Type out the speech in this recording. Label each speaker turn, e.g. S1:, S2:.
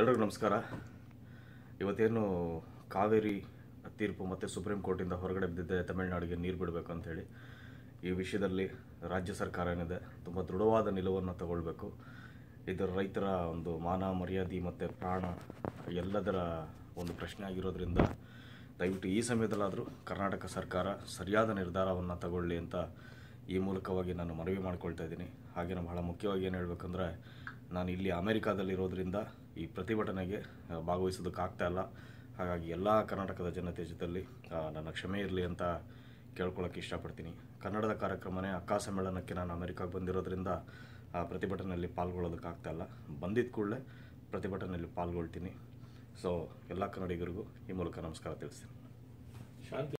S1: ಎಲ್ರಿಗೂ ನಮಸ್ಕಾರ ಇವತ್ತೇನು ಕಾವೇರಿ ತೀರ್ಪು ಮತ್ತು ಸುಪ್ರೀಂ ಕೋರ್ಟಿಂದ ಹೊರಗಡೆ ಬಿದ್ದಿದೆ ತಮಿಳುನಾಡಿಗೆ ನೀರು ಬಿಡಬೇಕು ಅಂಥೇಳಿ ಈ ವಿಷಯದಲ್ಲಿ ರಾಜ್ಯ ಸರ್ಕಾರ ಏನಿದೆ ತುಂಬ ದೃಢವಾದ ನಿಲುವನ್ನು ತಗೊಳ್ಬೇಕು ಇದರ ರೈತರ ಒಂದು ಮಾನ ಮರ್ಯಾದೆ ಮತ್ತು ಪ್ರಾಣ ಎಲ್ಲದರ ಒಂದು ಪ್ರಶ್ನೆ ಆಗಿರೋದ್ರಿಂದ ದಯವಿಟ್ಟು ಈ ಸಮಯದಲ್ಲಾದರೂ ಕರ್ನಾಟಕ ಸರ್ಕಾರ ಸರಿಯಾದ ನಿರ್ಧಾರವನ್ನು ತಗೊಳ್ಳಿ ಅಂತ ಈ ಮೂಲಕವಾಗಿ ನಾನು ಮನವಿ ಮಾಡ್ಕೊಳ್ತಾ ಇದ್ದೀನಿ ಹಾಗೆ ನಾನು ಬಹಳ ಮುಖ್ಯವಾಗಿ ಏನು ಹೇಳಬೇಕಂದ್ರೆ ನಾನು ಇಲ್ಲಿ ಅಮೇರಿಕಾದಲ್ಲಿರೋದ್ರಿಂದ ಈ ಪ್ರತಿಭಟನೆಗೆ ಭಾಗವಹಿಸೋದಕ್ಕಾಗ್ತಾ ಇಲ್ಲ ಹಾಗಾಗಿ ಎಲ್ಲ ಕರ್ನಾಟಕದ ಜನತೆ ಜೊತೆಯಲ್ಲಿ ನನ್ನ ಕ್ಷಮೆ ಇರಲಿ ಅಂತ ಕೇಳ್ಕೊಳ್ಳೋಕ್ಕೆ ಇಷ್ಟಪಡ್ತೀನಿ ಕನ್ನಡದ ಕಾರ್ಯಕ್ರಮನೇ ಅಕ್ಕ ಸಮ್ಮೇಳನಕ್ಕೆ ನಾನು ಅಮೆರಿಕಾಗೆ ಬಂದಿರೋದ್ರಿಂದ ಪ್ರತಿಭಟನೆಯಲ್ಲಿ ಪಾಲ್ಗೊಳ್ಳೋದಕ್ಕಾಗ್ತಾ ಇಲ್ಲ ಬಂದಿದ್ದ ಕೂಡಲೇ ಪ್ರತಿಭಟನೆಯಲ್ಲಿ ಪಾಲ್ಗೊಳ್ತೀನಿ ಸೊ ಎಲ್ಲ ಕನ್ನಡಿಗರಿಗೂ ಈ
S2: ಮೂಲಕ ನಮಸ್ಕಾರ ತಿಳಿಸ್ತೀನಿ
S3: ಶಾಂತಿ